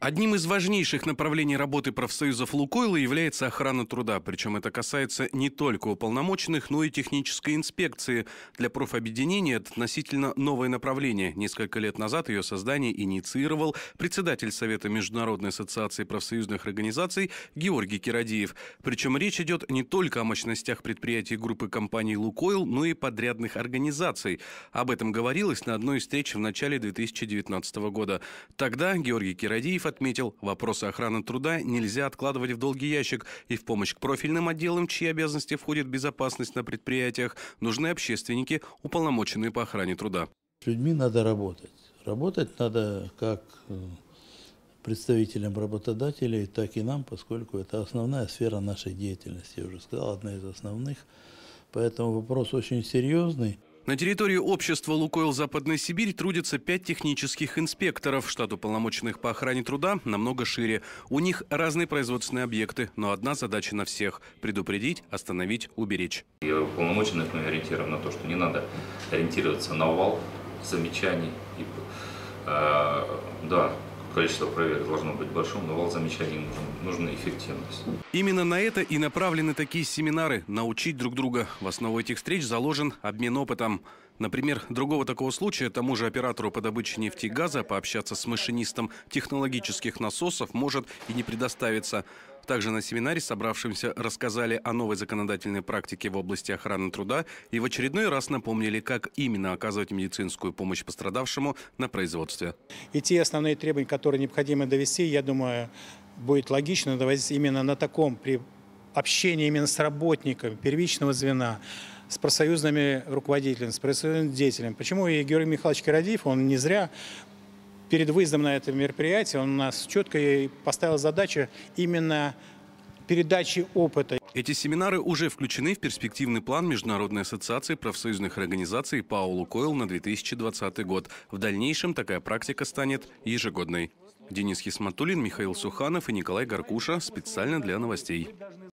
Одним из важнейших направлений работы профсоюзов «Лукойла» является охрана труда, причем это касается не только уполномоченных, но и технической инспекции. Для профобъединения это относительно новое направление. Несколько лет назад ее создание инициировал председатель Совета Международной ассоциации профсоюзных организаций Георгий Киродиев. Причем речь идет не только о мощностях предприятий группы компаний «Лукойл», но и подрядных организаций. Об этом говорилось на одной из встреч в начале 2019 года. Тогда Георгий Киродиев отметил, вопросы охраны труда нельзя откладывать в долгий ящик, и в помощь к профильным отделам, чьи обязанности входит безопасность на предприятиях, нужны общественники, уполномоченные по охране труда. С людьми надо работать. Работать надо как э, представителям работодателей, так и нам, поскольку это основная сфера нашей деятельности, я уже сказал, одна из основных. Поэтому вопрос очень серьезный. На территории общества «Лукойл Западная Сибирь» трудятся пять технических инспекторов. Штат уполномоченных по охране труда намного шире. У них разные производственные объекты, но одна задача на всех – предупредить, остановить, уберечь. Я уполномоченных мы ориентирован на то, что не надо ориентироваться на вал замечаний. И, э, да, количество проверок должно быть большим, но вал замечаний нужна эффективность. Именно на это и направлены такие семинары – научить друг друга. В основу этих встреч заложен обмен опытом. Например, другого такого случая тому же оператору по добыче нефти и газа пообщаться с машинистом технологических насосов может и не предоставиться – также на семинаре собравшимся рассказали о новой законодательной практике в области охраны труда и в очередной раз напомнили, как именно оказывать медицинскую помощь пострадавшему на производстве. И те основные требования, которые необходимо довести, я думаю, будет логично доводить именно на таком при общении именно с работниками первичного звена, с профсоюзными руководителями, с профсоюзным деятелем. Почему и Георгий Михайлович Карадиев, он не зря перед выездом на это мероприятие он у нас четко поставил задачу именно передачи опыта. Эти семинары уже включены в перспективный план Международной ассоциации профсоюзных организаций Паулу Койл на 2020 год. В дальнейшем такая практика станет ежегодной. Денис Хисматулин, Михаил Суханов и Николай Гаркуша специально для новостей.